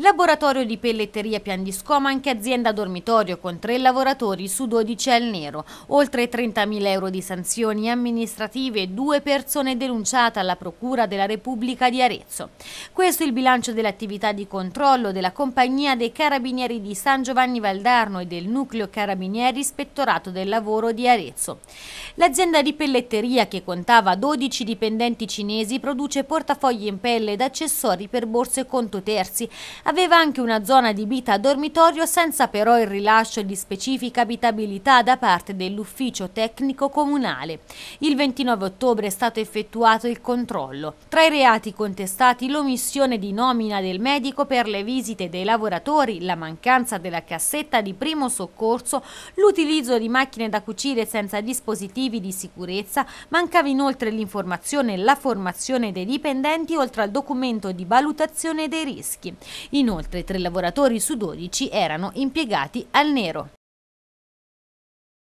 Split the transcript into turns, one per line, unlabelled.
Laboratorio di pelletteria pian di scoma, anche azienda dormitorio con tre lavoratori su 12 al nero, oltre 30.000 euro di sanzioni amministrative, due persone denunciate alla Procura della Repubblica di Arezzo. Questo è il bilancio dell'attività di controllo della compagnia dei carabinieri di San Giovanni Valdarno e del nucleo carabinieri ispettorato del lavoro di Arezzo. L'azienda di pelletteria che contava 12 dipendenti cinesi produce portafogli in pelle ed accessori per borse e conto terzi, aveva anche una zona di vita dormitorio senza però il rilascio di specifica abitabilità da parte dell'ufficio tecnico comunale. Il 29 ottobre è stato effettuato il controllo. Tra i reati contestati l'omissione di nomina del medico per le visite dei lavoratori, la mancanza della cassetta di primo soccorso, l'utilizzo di macchine da cucire senza dispositivi di sicurezza, mancava inoltre l'informazione e la formazione dei dipendenti oltre al documento di valutazione dei rischi. Inoltre tre lavoratori su 12 erano impiegati al nero.